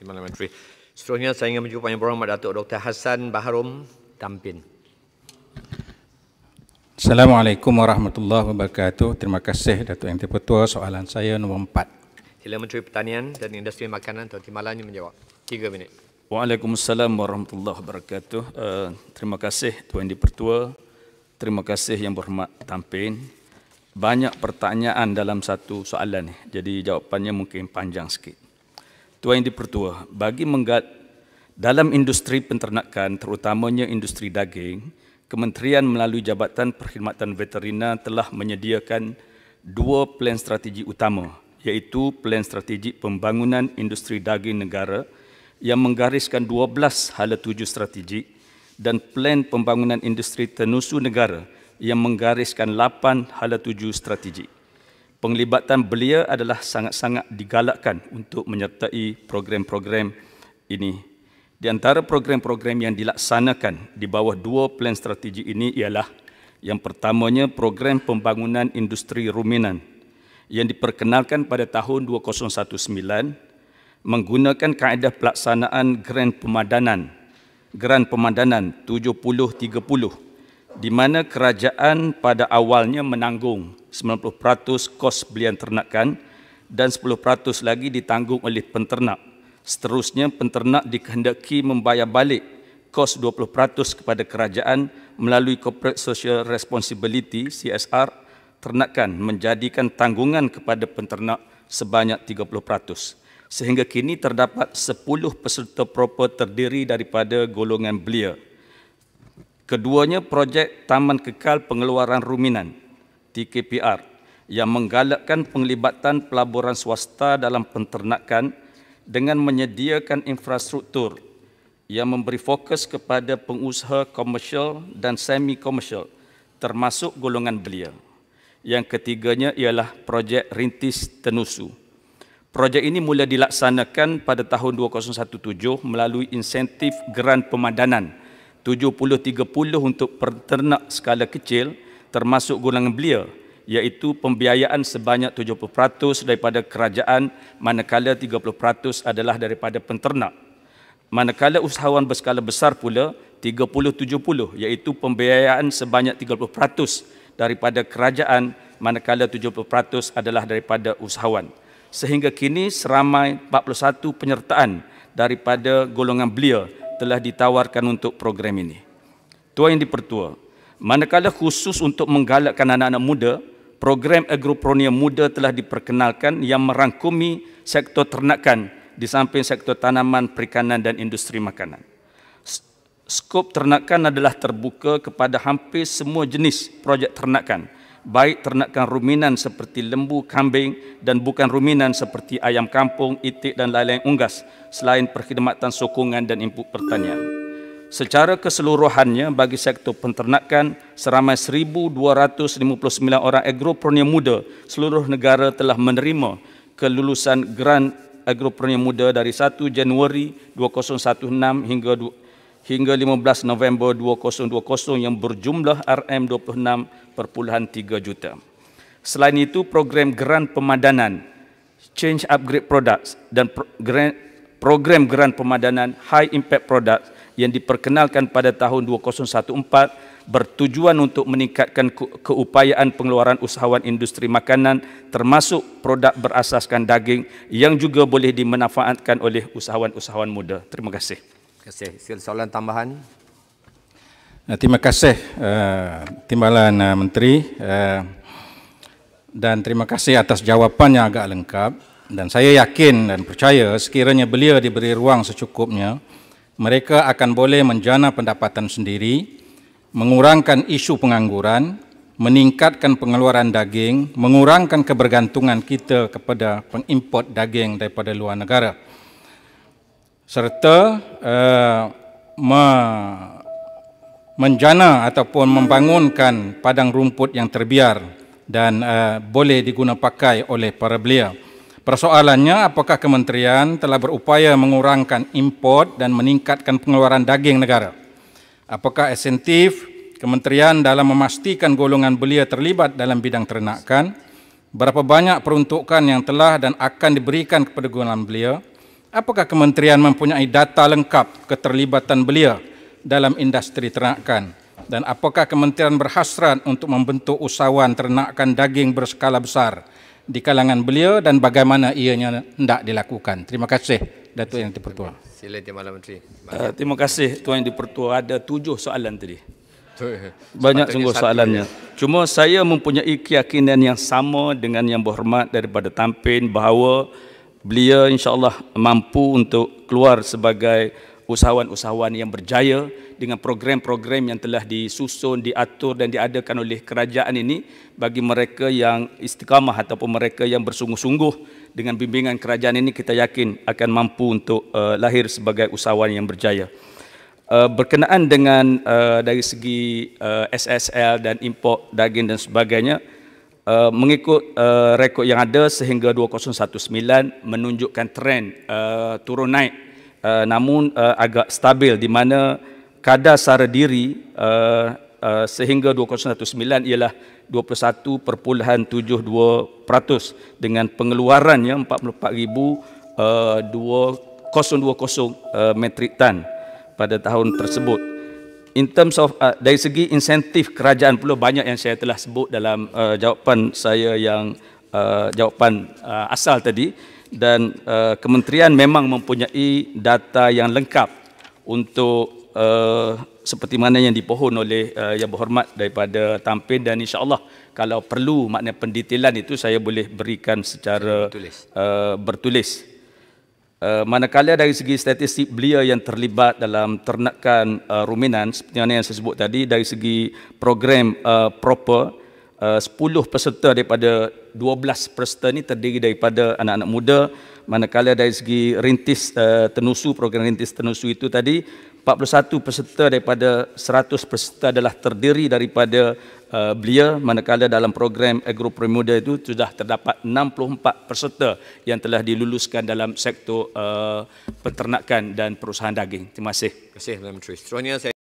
Timbalan Menteri. Seterusnya saya ingin menjumpai yang berhormat Datuk Dr. Hassan Baharum Tampin. Assalamualaikum warahmatullahi wabarakatuh. Terima kasih Datuk Yang Terpetua. Soalan saya nombor empat. Sila Menteri Pertanian dan Industri Makanan Tuan Timbalan menjawab. Tiga minit. Waalaikumsalam warahmatullahi wabarakatuh. Eh, terima kasih Tuan Pertua. Terima kasih yang berhormat Tampin. Banyak pertanyaan dalam satu soalan ni. Jadi jawapannya mungkin panjang sikit. Tuan yang dipertua, bagi menggat dalam industri penternakan terutamanya industri daging, Kementerian melalui Jabatan Perkhidmatan Veterina telah menyediakan dua plan strategi utama iaitu plan strategi pembangunan industri daging negara yang menggariskan 12 hala tuju strategi dan plan pembangunan industri tenusu negara yang menggariskan 8 hala tuju strategik penglibatan belia adalah sangat-sangat digalakkan untuk menyertai program-program ini. Di antara program-program yang dilaksanakan di bawah dua plan strategi ini ialah yang pertamanya program pembangunan industri ruminan yang diperkenalkan pada tahun 2019 menggunakan kaedah pelaksanaan Grand Pemadanan Grand Pemadanan 70-30 di mana kerajaan pada awalnya menanggung 90% kos belian ternakan dan 10% lagi ditanggung oleh penternak. Seterusnya, penternak dikehendaki membayar balik kos 20% kepada kerajaan melalui Corporate Social Responsibility CSR ternakan menjadikan tanggungan kepada penternak sebanyak 30%. Sehingga kini terdapat 10 peserta proper terdiri daripada golongan belia. Keduanya projek Taman Kekal Pengeluaran Ruminan TKPR yang menggalakkan penglibatan pelaburan swasta dalam penternakan dengan menyediakan infrastruktur yang memberi fokus kepada pengusaha komersial dan semi-komersial termasuk golongan belia. Yang ketiganya ialah projek Rintis Tenusu. Projek ini mula dilaksanakan pada tahun 2017 melalui insentif geran pemadanan 70-30 untuk peternak skala kecil termasuk golongan belia iaitu pembiayaan sebanyak 70% daripada kerajaan manakala 30% adalah daripada penternak. Manakala usahawan berskala besar pula 30-70 iaitu pembiayaan sebanyak 30% daripada kerajaan manakala 70% adalah daripada usahawan. Sehingga kini seramai 41 penyertaan daripada golongan belia telah ditawarkan untuk program ini. Tuan yang dipertua, Manakala khusus untuk menggalakkan anak-anak muda, program agropronia muda telah diperkenalkan yang merangkumi sektor ternakan di samping sektor tanaman, perikanan dan industri makanan. Skop ternakan adalah terbuka kepada hampir semua jenis projek ternakan, baik ternakan ruminan seperti lembu, kambing dan bukan ruminan seperti ayam kampung, itik dan lain-lain unggas, selain perkhidmatan sokongan dan input pertanian secara keseluruhannya bagi sektor penternakan seramai 1259 orang agropreneur muda seluruh negara telah menerima kelulusan grant agropreneur muda dari 1 Januari 2016 hingga hingga 15 November 2020 yang berjumlah RM26.3 juta. Selain itu program grant pemadanan change upgrade products dan program grant pemadanan high impact products yang diperkenalkan pada tahun 2014 bertujuan untuk meningkatkan keupayaan pengeluaran usahawan industri makanan termasuk produk berasaskan daging yang juga boleh dimanfaatkan oleh usahawan-usahawan muda. Terima kasih. Terima kasih. soalan tambahan. Eh, terima kasih uh, Timbalan uh, Menteri uh, dan terima kasih atas jawapan yang agak lengkap dan saya yakin dan percaya sekiranya beliau diberi ruang secukupnya mereka akan boleh menjana pendapatan sendiri, mengurangkan isu pengangguran, meningkatkan pengeluaran daging, mengurangkan kebergantungan kita kepada pengimport daging daripada luar negara. Serta uh, me menjana ataupun membangunkan padang rumput yang terbiar dan uh, boleh digunapakai oleh para beliau. Persoalannya, apakah kementerian telah berupaya mengurangkan import dan meningkatkan pengeluaran daging negara? Apakah insentif kementerian dalam memastikan golongan belia terlibat dalam bidang ternakan? Berapa banyak peruntukan yang telah dan akan diberikan kepada golongan belia? Apakah kementerian mempunyai data lengkap keterlibatan belia dalam industri ternakan? Dan apakah kementerian berhasrat untuk membentuk usahawan ternakan daging berskala besar? di kalangan beliau dan bagaimana ianya hendak dilakukan. Terima kasih Datuk Yang Dipertua. Sila Tuan Malam Menteri. Eh, terima kasih Tuan Yang Dipertua. Ada tujuh soalan tadi. Banyak sungguh soalannya. Cuma saya mempunyai keyakinan yang sama dengan yang berhormat daripada Tampin bahawa beliau insyaAllah mampu untuk keluar sebagai usahawan-usahawan yang berjaya dengan program-program yang telah disusun, diatur dan diadakan oleh kerajaan ini bagi mereka yang istiqamah ataupun mereka yang bersungguh-sungguh dengan bimbingan kerajaan ini kita yakin akan mampu untuk uh, lahir sebagai usahawan yang berjaya. Uh, berkenaan dengan uh, dari segi uh, SSL dan import daging dan sebagainya Uh, mengikut uh, rekod yang ada sehingga 2019 menunjukkan trend uh, turun naik uh, namun uh, agak stabil di mana kadar sara diri uh, uh, sehingga 2019 ialah 21.72% dengan pengeluarannya 44,000 2020 metric ton pada tahun tersebut. In terms of uh, dari segi insentif kerajaan pula banyak yang saya telah sebut dalam uh, jawapan saya yang uh, jawapan uh, asal tadi dan uh, kementerian memang mempunyai data yang lengkap untuk uh, seperti mana yang dipohon oleh uh, yang berhormat daripada Tampin dan insyaallah kalau perlu makna pendetailan itu saya boleh berikan secara bertulis. Uh, bertulis. Uh, manakala dari segi statistik belia yang terlibat dalam ternakan uh, ruminan seperti mana yang saya sebut tadi dari segi program uh, proper Eh, uh, 10 peserta daripada 12 peserta ini terdiri daripada anak-anak muda manakala dari segi rintis uh, tenusu program rintis tenusu itu tadi 41 peserta daripada 100 peserta adalah terdiri daripada uh, belia manakala dalam program agro premuda itu sudah terdapat 64 peserta yang telah diluluskan dalam sektor uh, peternakan dan perusahaan daging terima kasih terima kasih Menteri seterusnya saya